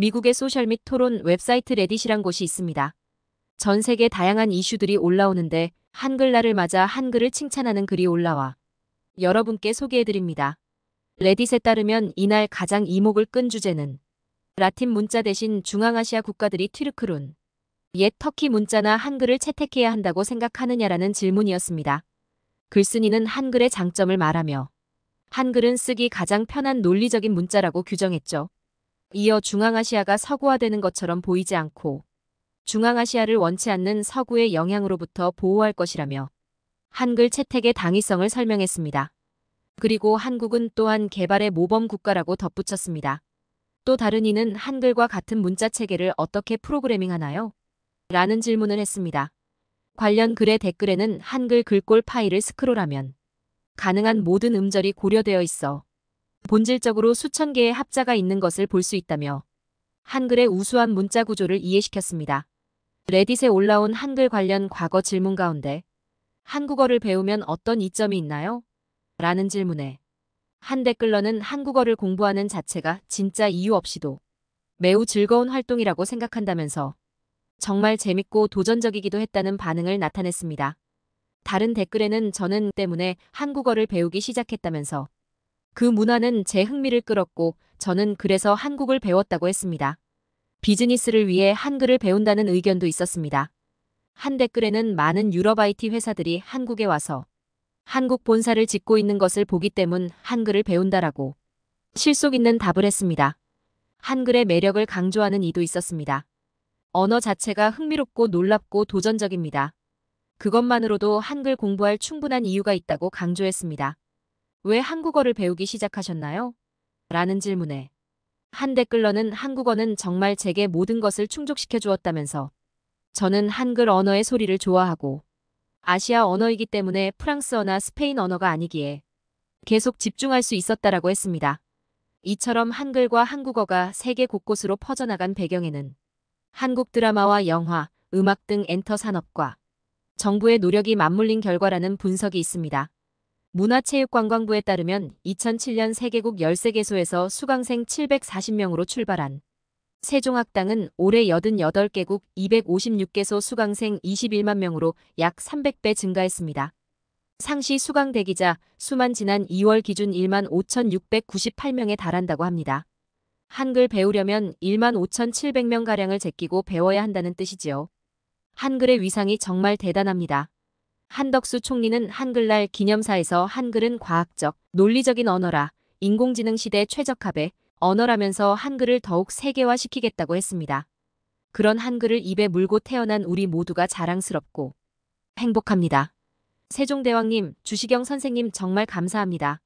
미국의 소셜 및 토론 웹사이트 레딧이란 곳이 있습니다. 전 세계 다양한 이슈들이 올라오는데 한글날을 맞아 한글을 칭찬하는 글이 올라와 여러분께 소개해드립니다. 레딧에 따르면 이날 가장 이목을 끈 주제는 라틴 문자 대신 중앙아시아 국가들이 트르크룬옛 터키 문자나 한글을 채택해야 한다고 생각하느냐라는 질문이었습니다. 글쓴이는 한글의 장점을 말하며 한글은 쓰기 가장 편한 논리적인 문자라고 규정했죠. 이어 중앙아시아가 서구화되는 것처럼 보이지 않고 중앙아시아를 원치 않는 서구의 영향으로부터 보호할 것이라며 한글 채택의 당위성을 설명했습니다. 그리고 한국은 또한 개발의 모범 국가라고 덧붙였습니다. 또 다른 이는 한글과 같은 문자 체계를 어떻게 프로그래밍 하나요? 라는 질문을 했습니다. 관련 글의 댓글에는 한글 글꼴 파일을 스크롤하면 가능한 모든 음절이 고려되어 있어 본질적으로 수천 개의 합자가 있는 것을 볼 수 있다며 한글의 우수한 문자 구조를 이해시켰습니다. 레딧에 올라온 한글 관련 과거 질문 가운데 한국어를 배우면 어떤 이점이 있나요? 라는 질문에 한 댓글러는 한국어를 공부하는 자체가 진짜 이유 없이도 매우 즐거운 활동이라고 생각한다면서 정말 재밌고 도전적이기도 했다는 반응을 나타냈습니다. 다른 댓글에는 저는 때문에 한국어를 배우기 시작했다면서 그 문화는 제 흥미를 끌었고 저는 그래서 한국을 배웠다고 했습니다. 비즈니스를 위해 한글을 배운다는 의견도 있었습니다. 한 댓글에는 많은 유럽 IT 회사들이 한국에 와서 한국 본사를 짓고 있는 것을 보기 때문 한글을 배운다라고 실속 있는 답을 했습니다. 한글의 매력을 강조하는 이도 있었습니다. 언어 자체가 흥미롭고 놀랍고 도전적입니다. 그것만으로도 한글 공부할 충분한 이유가 있다고 강조했습니다. 왜 한국어를 배우기 시작하셨나요? 라는 질문에 한 댓글러는 한국어는 정말 제게 모든 것을 충족시켜 주었다면서 저는 한글 언어의 소리를 좋아하고 아시아 언어이기 때문에 프랑스어나 스페인 언어가 아니기에 계속 집중할 수 있었다라고 했습니다. 이처럼 한글과 한국어가 세계 곳곳으로 퍼져나간 배경에는 한국 드라마와 영화, 음악 등 엔터 산업과 정부의 노력이 맞물린 결과라는 분석이 있습니다. 문화체육관광부에 따르면 2007년 세계국 13개소에서 수강생 740명으로 출발한 세종학당은 올해 88개국 256개소 수강생 21만 명으로 약 300배 증가했습니다. 상시 수강 대기자 수만 지난 2월 기준 1만 5,698명에 달한다고 합니다. 한글 배우려면 1만 5,700명가량을 제끼고 배워야 한다는 뜻이지요. 한글의 위상이 정말 대단합니다. 한덕수 총리는 한글날 기념사에서 한글은 과학적, 논리적인 언어라 인공지능 시대 최적합의 언어라면서 한글을 더욱 세계화시키겠다고 했습니다. 그런 한글을 입에 물고 태어난 우리 모두가 자랑스럽고 행복합니다. 세종대왕님, 주시경 선생님 정말 감사합니다.